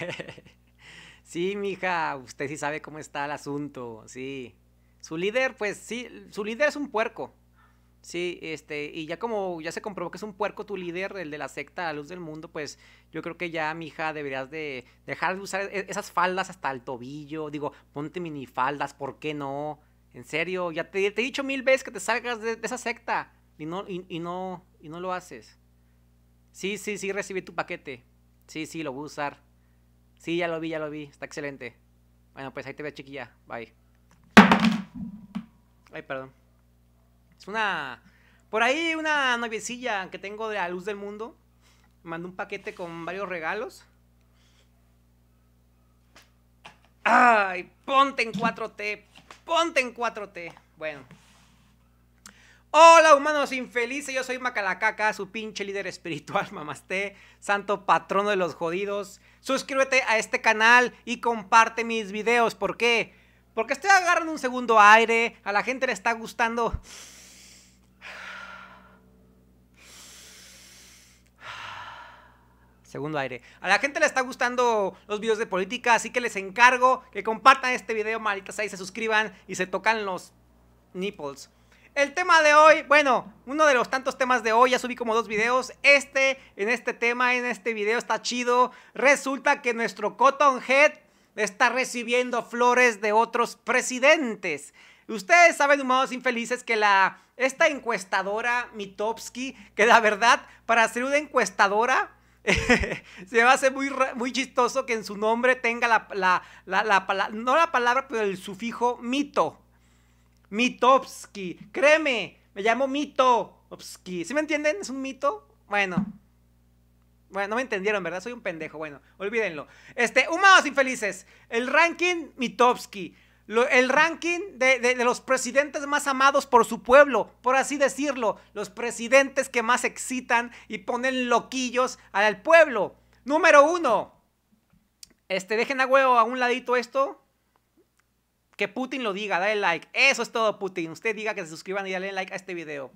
sí, mija, usted sí sabe cómo está el asunto, sí. Su líder, pues sí, su líder es un puerco. Sí, este, y ya como ya se comprobó que es un puerco tu líder, el de la secta La Luz del Mundo, pues yo creo que ya, mija, deberías de dejar de usar e-, esas faldas hasta el tobillo. Digo, ponte minifaldas, ¿por qué no? En serio, ya te, he dicho mil veces que te salgas de, esa secta y no, y, no, y no lo haces. Sí, sí, sí, recibí tu paquete. Sí, sí, lo voy a usar. Sí, ya lo vi, ya lo vi. Está excelente. Bueno, pues ahí te veo, chiquilla. Bye. Ay, perdón. Es una. Por ahí una noviecilla que tengo de la luz del mundo. mandó un paquete con varios regalos. Ay, ponte en 4T. Ponte en 4T. Bueno. Hola, humanos infelices. Yo soy Macalacaca, su pinche líder espiritual, mamaste. Santo patrono de los jodidos suscríbete a este canal y comparte mis videos. ¿Por qué? Porque estoy agarrando un segundo aire, a la gente le está gustando... segundo aire. A la gente le está gustando los videos de política, así que les encargo que compartan este video, maricas, ahí, se suscriban y se tocan los nipples. El tema de hoy, bueno, uno de los tantos temas de hoy, ya subí como dos videos. Este, en este tema, en este video está chido. Resulta que nuestro Cotton Head está recibiendo flores de otros presidentes. Ustedes saben, humanos infelices, que la, esta encuestadora Mitowski, que la verdad, para ser una encuestadora, se me hace muy, muy chistoso que en su nombre tenga la, la, no la palabra, pero el sufijo mito mitovsky Créeme, me llamo mitovsky ¿Sí me entienden? ¿Es un mito? Bueno. Bueno, no me entendieron, ¿verdad? Soy un pendejo. Bueno, olvídenlo. Este, humanos infelices. El ranking mitovsky el ranking de, de, los presidentes más amados por su pueblo, por así decirlo. Los presidentes que más excitan y ponen loquillos al pueblo. Número uno. Este, dejen a huevo a un ladito esto. Que Putin lo diga, dale like. Eso es todo, Putin. Usted diga que se suscriban y dale like a este video.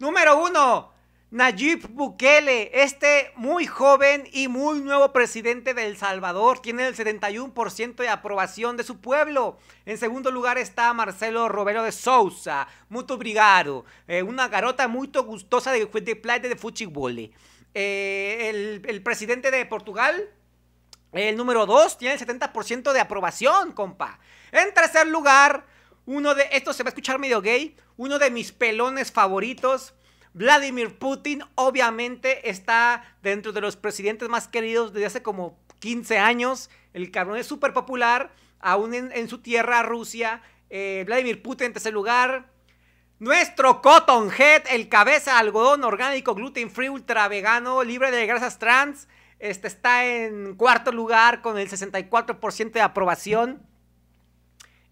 Número uno, Nayib Bukele, este muy joven y muy nuevo presidente de El Salvador, tiene el 71% de aprobación de su pueblo. En segundo lugar está Marcelo Romero de Sousa, Muy obrigado, eh, una garota muy gustosa de, de de fuchibole. Eh, el presidente de Portugal, el número 2 tiene el 70% de aprobación, compa. En tercer lugar, uno de. Esto se va a escuchar medio gay. Uno de mis pelones favoritos. Vladimir Putin, obviamente, está dentro de los presidentes más queridos desde hace como 15 años. El cabrón es súper popular. Aún en, su tierra, Rusia. Eh, Vladimir Putin en tercer lugar. Nuestro Cotton Head, el cabeza algodón orgánico, gluten free, ultra vegano, libre de grasas trans. Este está en cuarto lugar con el 64% de aprobación.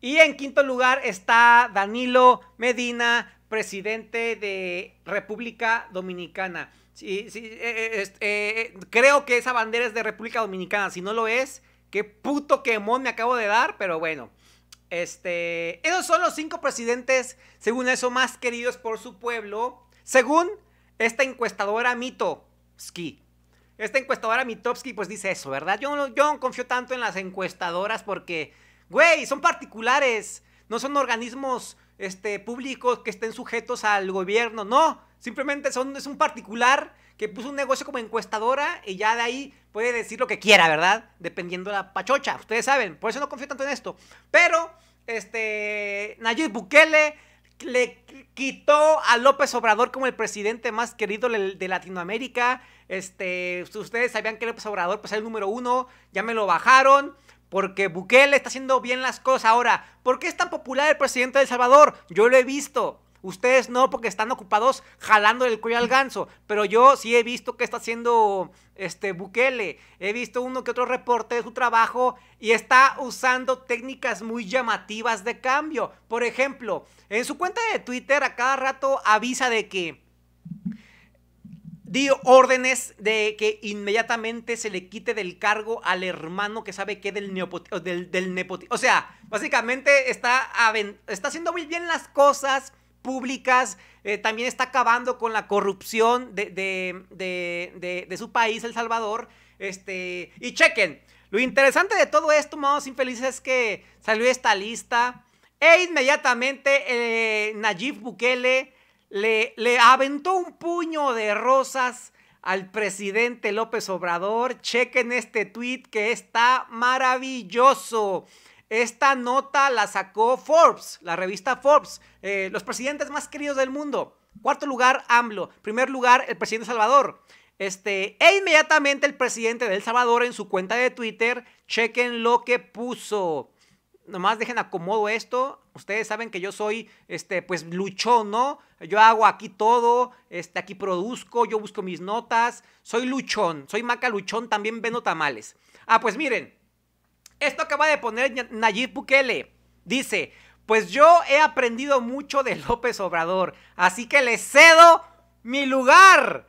Y en quinto lugar está Danilo Medina, presidente de República Dominicana. Sí, eh, eh, este, eh, creo que esa bandera es de República Dominicana. Si no lo es, qué puto quemón me acabo de dar, pero bueno. Este, esos son los cinco presidentes, según eso, más queridos por su pueblo, según esta encuestadora Mito Ski. Esta encuestadora Mitowski pues dice eso, ¿verdad? Yo no, yo confío tanto en las encuestadoras porque, güey, son particulares, no son organismos este, públicos que estén sujetos al gobierno, no, simplemente son, es un particular que puso un negocio como encuestadora y ya de ahí puede decir lo que quiera, ¿verdad? Dependiendo de la pachocha, ustedes saben, por eso no confío tanto en esto. Pero, este, Nayib Bukele le quitó a López Obrador como el presidente más querido de Latinoamérica este, ustedes sabían que el Obrador pues, el número uno, ya me lo bajaron. Porque Bukele está haciendo bien las cosas ahora. ¿Por qué es tan popular el presidente de El Salvador? Yo lo he visto. Ustedes no, porque están ocupados jalando el cuello al ganso. Pero yo sí he visto que está haciendo este Bukele. He visto uno que otro reporte de su trabajo y está usando técnicas muy llamativas de cambio. Por ejemplo, en su cuenta de Twitter a cada rato avisa de que dio órdenes de que inmediatamente se le quite del cargo al hermano que sabe que del, Del, nepotismo. O sea, básicamente está, está haciendo muy bien las cosas públicas, eh, también está acabando con la corrupción de, de, su país, El Salvador. Este, y chequen, lo interesante de todo esto, más infelices, es que salió esta lista e inmediatamente eh, Nayib Bukele le, aventó un puño de rosas al presidente López Obrador. Chequen este tweet que está maravilloso. Esta nota la sacó Forbes, la revista Forbes, eh, los presidentes más queridos del mundo. Cuarto lugar, AMLO. Primer lugar, el presidente Salvador. Este, e inmediatamente el presidente de Salvador en su cuenta de Twitter, chequen lo que puso. Nomás dejen acomodo esto. Ustedes saben que yo soy, este, pues luchón, ¿no? yo hago aquí todo, este, aquí produzco, yo busco mis notas, soy luchón, soy maca luchón, también vendo tamales. Ah, pues miren, esto acaba de poner Nayib Bukele. Dice, pues yo he aprendido mucho de López Obrador, así que le cedo mi lugar.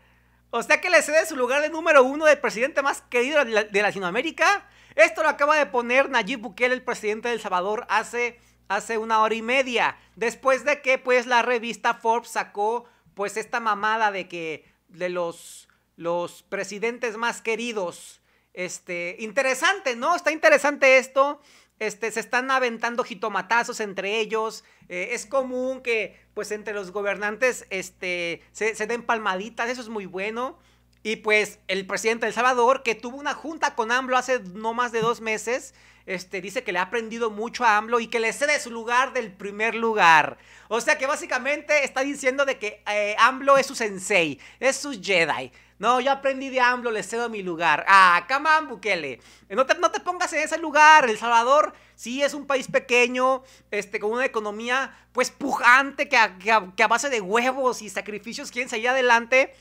O sea que le cede su lugar de número uno del presidente más querido de Latinoamérica. Esto lo acaba de poner Nayib Bukele, el presidente de El Salvador, hace hace una hora y media. Después de que pues la revista Forbes sacó pues esta mamada de que de los, los presidentes más queridos. Este, interesante, ¿no? Está interesante esto. Este, se están aventando jitomatazos entre ellos. Eh, es común que, pues, entre los gobernantes, este, se, se den palmaditas. Eso es muy bueno. Y pues el presidente de El Salvador, que tuvo una junta con AMLO hace no más de dos meses, este, dice que le ha aprendido mucho a AMLO y que le cede su lugar del primer lugar. O sea que básicamente está diciendo de que Amblo eh, AMLO es su sensei, es su Jedi. No, yo aprendí de AMLO, le cedo mi lugar. Ah, on, Bukele. No te, no te pongas en ese lugar. El Salvador sí es un país pequeño, este, con una economía pues pujante que a, que a, base de huevos y sacrificios quieren seguir adelante.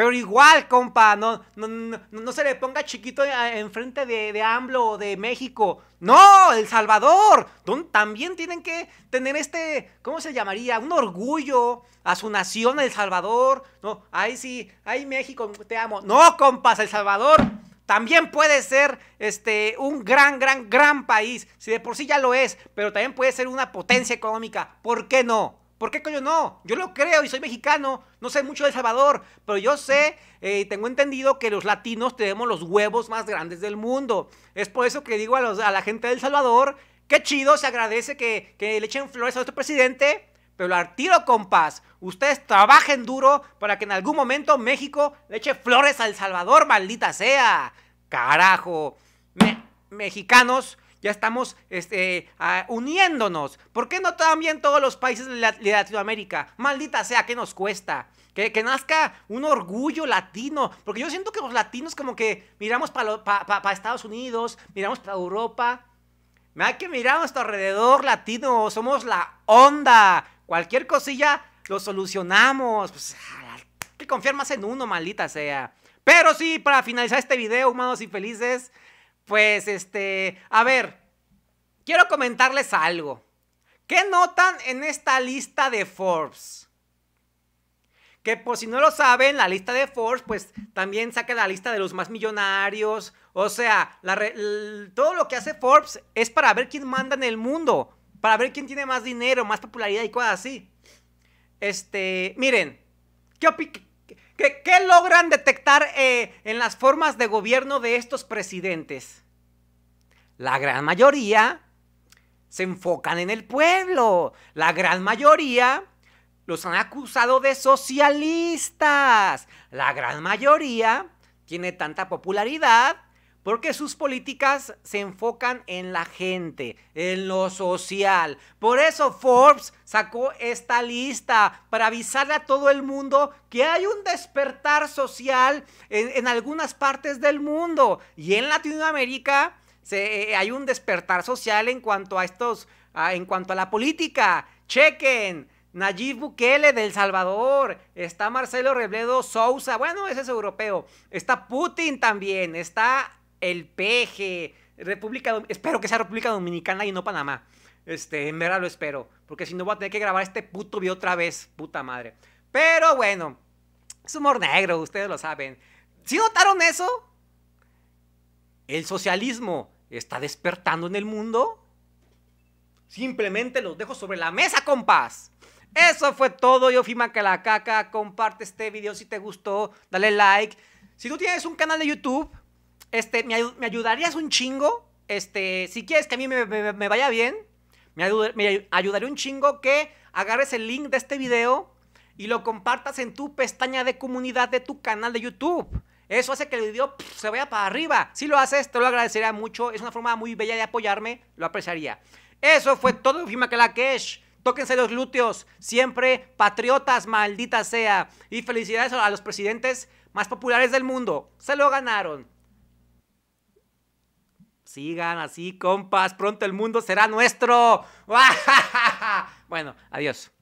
Pero igual, compa, no, no, no, se le ponga chiquito eh, enfrente de, de AMLO o de México. No, El Salvador. también tienen que tener este, ¿cómo se llamaría? Un orgullo a su nación, El Salvador. No, ahí sí, ahí México, te amo. No, compas, El Salvador también puede ser este, un gran, gran, gran país. Si de por sí ya lo es, pero también puede ser una potencia económica. ¿Por qué no? ¿Por qué coño no? Yo lo creo y soy mexicano. No sé mucho de El Salvador, pero yo sé y eh, tengo entendido que los latinos tenemos los huevos más grandes del mundo. Es por eso que digo a, los, la gente de El Salvador, qué chido, se agradece que, le echen flores a nuestro presidente, pero al tiro, compás. Ustedes trabajen duro para que en algún momento México le eche flores a El Salvador, maldita sea. Carajo. mexicanos ya estamos este, uniéndonos. ¿Por qué no también todos los países de, Latinoamérica? Maldita sea, ¿qué nos cuesta? Que, nazca un orgullo latino. Porque yo siento que los latinos como que miramos para Estados Unidos, miramos para Europa. Hay que mirar a nuestro alrededor latino, somos la onda. Cualquier cosilla lo solucionamos. Pues, ah, que confiar más en uno, maldita sea. Pero sí, para finalizar este video, humanos y felices, pues este, a ver, quiero comentarles algo. ¿Qué notan en esta lista de Forbes? Que por si no lo saben, la lista de Forbes, pues también saca la lista de los más millonarios. O sea, todo lo que hace Forbes es para ver quién manda en el mundo. Para ver quién tiene más dinero, más popularidad y cosas así. Este, miren, ¿qué, logran detectar eh, en las formas de gobierno de estos presidentes? La gran mayoría se enfocan en el pueblo. La gran mayoría los han acusado de socialistas. La gran mayoría tiene tanta popularidad porque sus políticas se enfocan en la gente, en lo social. Por eso Forbes sacó esta lista para avisarle a todo el mundo que hay un despertar social en, en algunas partes del mundo. Y en Latinoamérica eh, eh, hay un despertar social en cuanto a estos, en cuanto a la política. Chequen. Nayib Bukele del Salvador, está Marcelo Rebledo Sousa, bueno, ese es europeo, está Putin también, está el peje, República, espero que sea República Dominicana y no Panamá. Este, en verdad lo espero, porque si no voy a tener que grabar este puto video otra vez, puta madre. Pero bueno, es humor negro, ustedes lo saben. Si notaron eso? el socialismo está despertando en el mundo? Simplemente los dejo sobre la mesa, compas. Eso fue todo. Yo fui caca Comparte este video si te gustó. Dale like. Si tú tienes un canal de YouTube, este, me, ayudarías un chingo. Este, si quieres que a mí me, vaya bien, me, ayudaré ayudaría un chingo que agarres el link de este video y lo compartas en tu pestaña de comunidad de tu canal de YouTube. Eso hace que el video se vaya para arriba. Si lo haces, te lo agradecería mucho. Es una forma muy bella de apoyarme. Lo apreciaría. Eso fue todo, Fima Kalakesh. Tóquense los glúteos. Siempre patriotas, maldita sea. Y felicidades a los presidentes más populares del mundo. Se lo ganaron. Sigan así, compas. Pronto el mundo será nuestro. bueno, adiós.